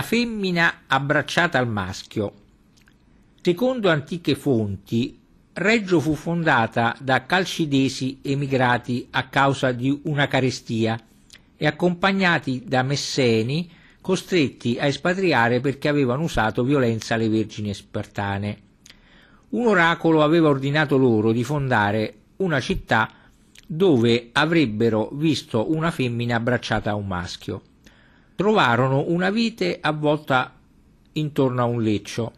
la femmina abbracciata al maschio. Secondo antiche fonti, Reggio fu fondata da calcidesi emigrati a causa di una carestia e accompagnati da messeni costretti a espatriare perché avevano usato violenza alle vergini spartane. Un oracolo aveva ordinato loro di fondare una città dove avrebbero visto una femmina abbracciata a un maschio trovarono una vite avvolta intorno a un leccio,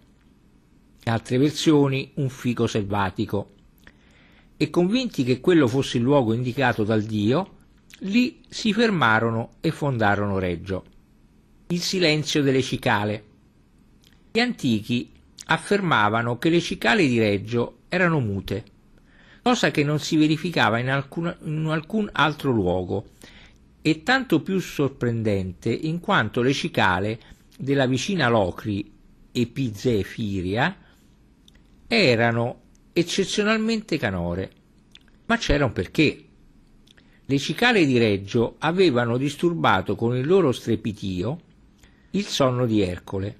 altre versioni un fico selvatico, e convinti che quello fosse il luogo indicato dal dio, lì si fermarono e fondarono Reggio. Il silenzio delle cicale. Gli antichi affermavano che le cicale di Reggio erano mute, cosa che non si verificava in alcun, in alcun altro luogo è tanto più sorprendente in quanto le cicale della vicina Locri e Pizefiria erano eccezionalmente canore. Ma c'era un perché. Le cicale di Reggio avevano disturbato con il loro strepitio il sonno di Ercole,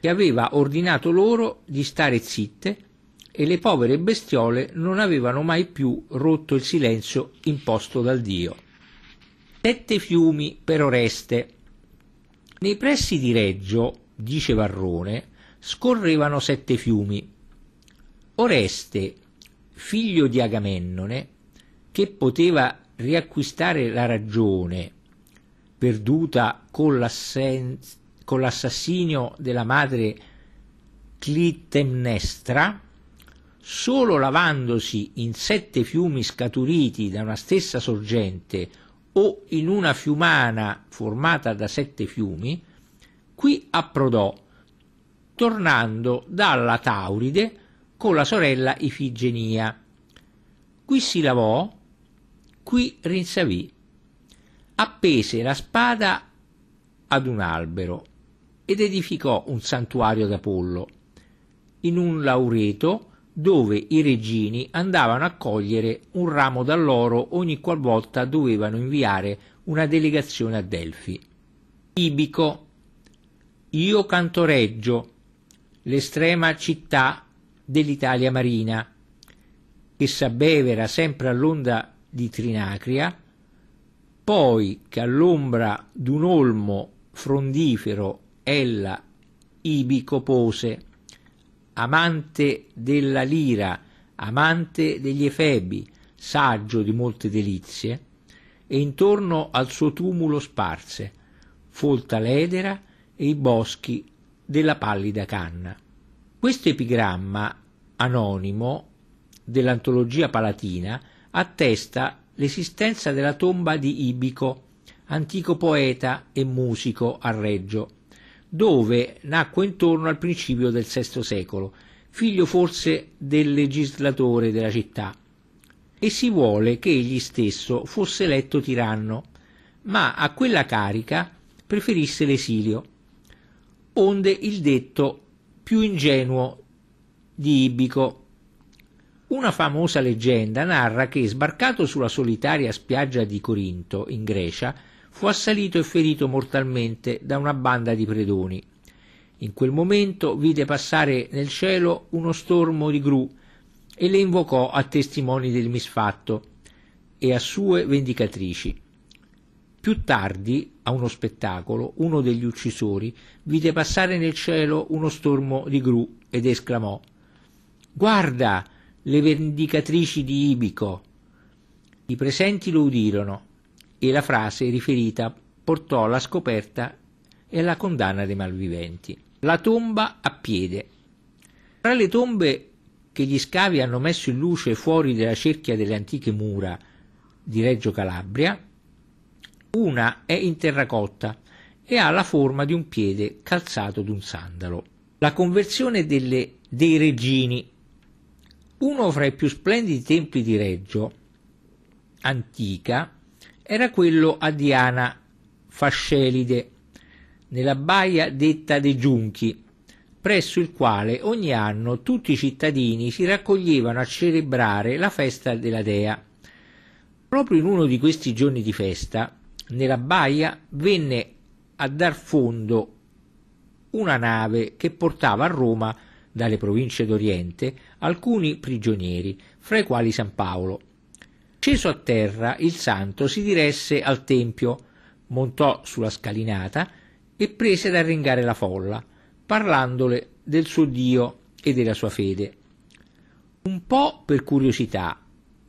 che aveva ordinato loro di stare zitte e le povere bestiole non avevano mai più rotto il silenzio imposto dal dio sette fiumi per oreste. Nei pressi di Reggio, dice Varrone, scorrevano sette fiumi. Oreste, figlio di Agamennone, che poteva riacquistare la ragione, perduta con, con l'assassinio della madre Clitemnestra, solo lavandosi in sette fiumi scaturiti da una stessa sorgente o in una fiumana formata da sette fiumi, qui approdò, tornando dalla Tauride con la sorella Ifigenia. Qui si lavò, qui rinsavì. Appese la spada ad un albero ed edificò un santuario d'Apollo. In un laureto dove i regini andavano a cogliere un ramo d'alloro ogni qualvolta dovevano inviare una delegazione a Delfi. Ibico, io cantoreggio, l'estrema città dell'Italia marina, che s'abbevera sempre all'onda di Trinacria, poi che all'ombra d'un olmo frondifero ella ibico pose amante della lira, amante degli efebi, saggio di molte delizie, e intorno al suo tumulo sparse, folta l'edera e i boschi della pallida canna. Questo epigramma anonimo dell'antologia palatina attesta l'esistenza della tomba di Ibico, antico poeta e musico a Reggio, dove nacque intorno al principio del VI secolo, figlio forse del legislatore della città, e si vuole che egli stesso fosse eletto tiranno, ma a quella carica preferisse l'esilio, onde il detto più ingenuo di Ibico. Una famosa leggenda narra che, sbarcato sulla solitaria spiaggia di Corinto, in Grecia, fu assalito e ferito mortalmente da una banda di predoni. In quel momento vide passare nel cielo uno stormo di gru e le invocò a testimoni del misfatto e a sue vendicatrici. Più tardi, a uno spettacolo, uno degli uccisori vide passare nel cielo uno stormo di gru ed esclamò Guarda le vendicatrici di Ibico. I presenti lo udirono e la frase riferita portò alla scoperta e alla condanna dei malviventi. La tomba a piede. Tra le tombe che gli scavi hanno messo in luce fuori della cerchia delle antiche mura di Reggio Calabria, una è in terracotta e ha la forma di un piede calzato d'un sandalo. La conversione delle, dei regini. uno fra i più splendidi templi di Reggio antica, era quello a Diana Fascelide, nella baia detta dei Giunchi, presso il quale ogni anno tutti i cittadini si raccoglievano a celebrare la festa della dea. Proprio in uno di questi giorni di festa, nella baia venne a dar fondo una nave che portava a Roma dalle province d'Oriente alcuni prigionieri, fra i quali San Paolo. Sceso a terra, il santo si diresse al tempio, montò sulla scalinata e prese ad arringare la folla, parlandole del suo Dio e della sua fede. Un po' per curiosità,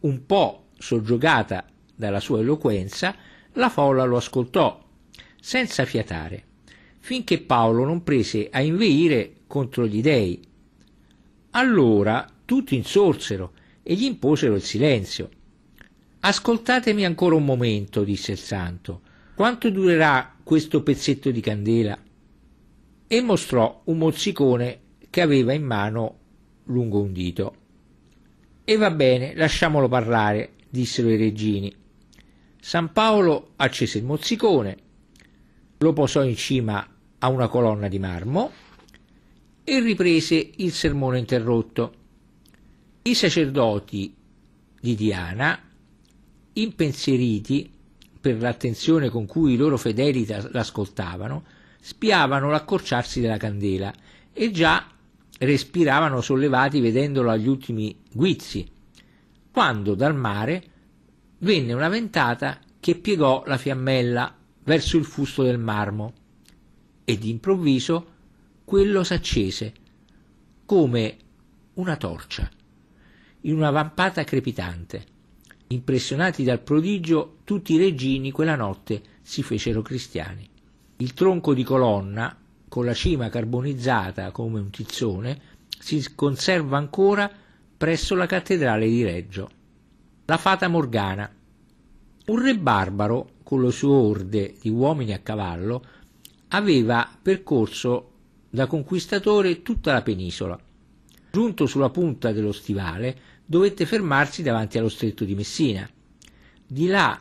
un po' soggiogata dalla sua eloquenza, la folla lo ascoltò, senza fiatare, finché Paolo non prese a inveire contro gli dèi. Allora tutti insorsero e gli imposero il silenzio. Ascoltatemi ancora un momento, disse il santo. Quanto durerà questo pezzetto di candela? E mostrò un mozzicone che aveva in mano lungo un dito. E va bene, lasciamolo parlare, dissero i regini. San Paolo accese il mozzicone, lo posò in cima a una colonna di marmo e riprese il sermone interrotto. I sacerdoti di Diana impensieriti per l'attenzione con cui i loro fedeli l'ascoltavano, spiavano l'accorciarsi della candela e già respiravano sollevati vedendolo agli ultimi guizzi, quando dal mare venne una ventata che piegò la fiammella verso il fusto del marmo e d'improvviso quello s'accese come una torcia in una vampata crepitante Impressionati dal prodigio, tutti i regini quella notte si fecero cristiani. Il tronco di colonna, con la cima carbonizzata come un tizzone, si conserva ancora presso la cattedrale di Reggio. La fata Morgana. Un re barbaro, con le sue orde di uomini a cavallo, aveva percorso da conquistatore tutta la penisola. Giunto sulla punta dello stivale, dovette fermarsi davanti allo stretto di Messina. Di là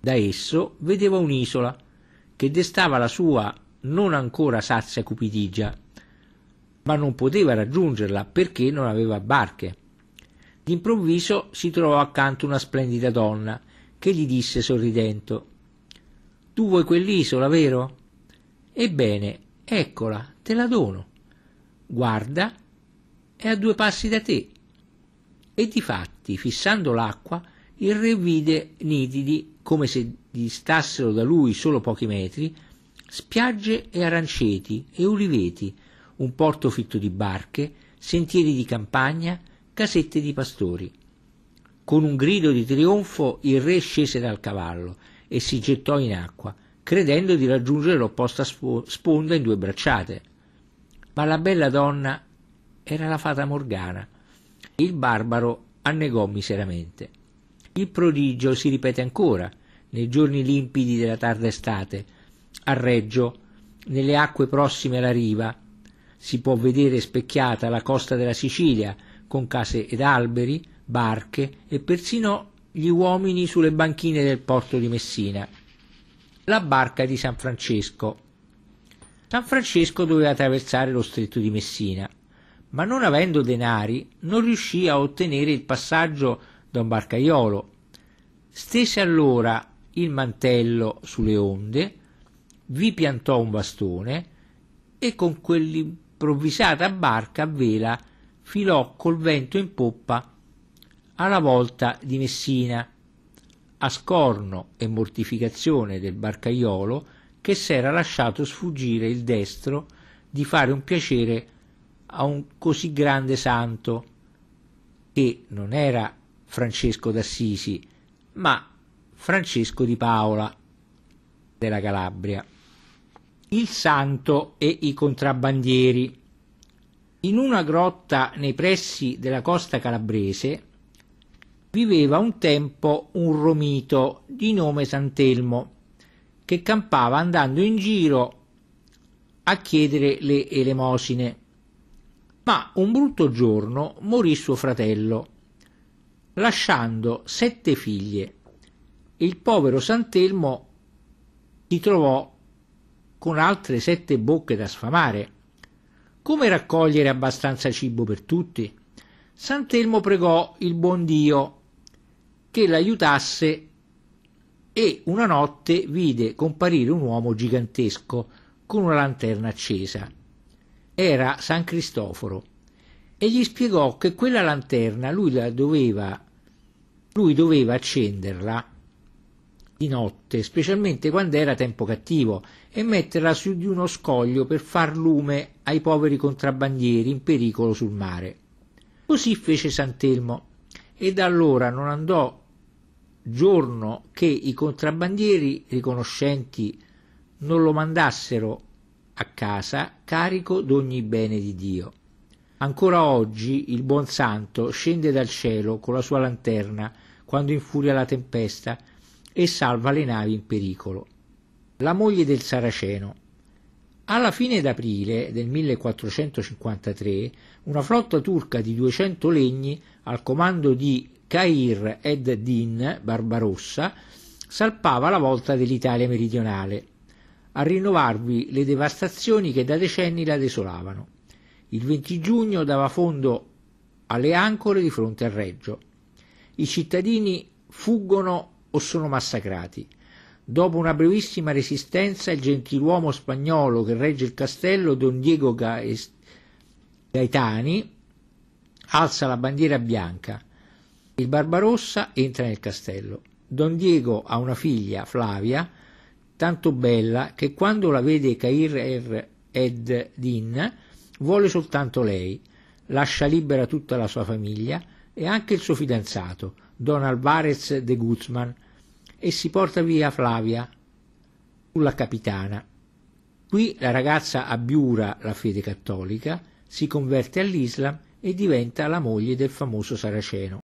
da esso vedeva un'isola che destava la sua non ancora sazia cupidigia, ma non poteva raggiungerla perché non aveva barche. D'improvviso si trovò accanto una splendida donna che gli disse sorridendo Tu vuoi quell'isola, vero? Ebbene, eccola, te la dono. Guarda, è a due passi da te. E difatti, fissando l'acqua, il re vide nitidi, come se distassero da lui solo pochi metri, spiagge e aranceti e uliveti, un porto fitto di barche, sentieri di campagna, casette di pastori. Con un grido di trionfo il re scese dal cavallo e si gettò in acqua, credendo di raggiungere l'opposta sponda in due bracciate. Ma la bella donna era la fata Morgana, il barbaro annegò miseramente. Il prodigio si ripete ancora, nei giorni limpidi della tarda estate, a Reggio, nelle acque prossime alla riva, si può vedere specchiata la costa della Sicilia, con case ed alberi, barche e persino gli uomini sulle banchine del porto di Messina. La barca di San Francesco. San Francesco doveva attraversare lo stretto di Messina ma non avendo denari non riuscì a ottenere il passaggio da un barcaiolo. Stese allora il mantello sulle onde, vi piantò un bastone e con quell'improvvisata barca a vela filò col vento in poppa alla volta di Messina, a scorno e mortificazione del barcaiolo che s'era lasciato sfuggire il destro di fare un piacere a a un così grande santo che non era Francesco d'Assisi, ma Francesco di Paola della Calabria. Il santo e i contrabbandieri. In una grotta nei pressi della costa calabrese viveva un tempo un romito di nome Santelmo che campava andando in giro a chiedere le elemosine ma un brutto giorno morì suo fratello, lasciando sette figlie. Il povero Santelmo si trovò con altre sette bocche da sfamare. Come raccogliere abbastanza cibo per tutti? Santelmo pregò il buon Dio che l'aiutasse e una notte vide comparire un uomo gigantesco con una lanterna accesa era San Cristoforo e gli spiegò che quella lanterna lui la doveva lui doveva accenderla di notte, specialmente quando era tempo cattivo, e metterla su di uno scoglio per far lume ai poveri contrabbandieri in pericolo sul mare. Così fece Santelmo, e da allora non andò giorno che i contrabbandieri riconoscenti non lo mandassero a casa carico d'ogni bene di Dio. Ancora oggi il buon santo scende dal cielo con la sua lanterna quando infuria la tempesta e salva le navi in pericolo. La moglie del Saraceno. Alla fine d'aprile del 1453 una flotta turca di 200 legni al comando di Cair ed Din Barbarossa salpava la volta dell'Italia meridionale a rinnovarvi le devastazioni che da decenni la desolavano. Il 20 giugno dava fondo alle ancore di fronte al Reggio. I cittadini fuggono o sono massacrati. Dopo una brevissima resistenza, il gentiluomo spagnolo che regge il castello, Don Diego Gaetani, alza la bandiera bianca. Il Barbarossa entra nel castello. Don Diego ha una figlia, Flavia, tanto bella che quando la vede Cair er ed Din vuole soltanto lei, lascia libera tutta la sua famiglia e anche il suo fidanzato, Don Alvarez de Guzman, e si porta via Flavia sulla capitana. Qui la ragazza abbiura la fede cattolica, si converte all'Islam e diventa la moglie del famoso saraceno.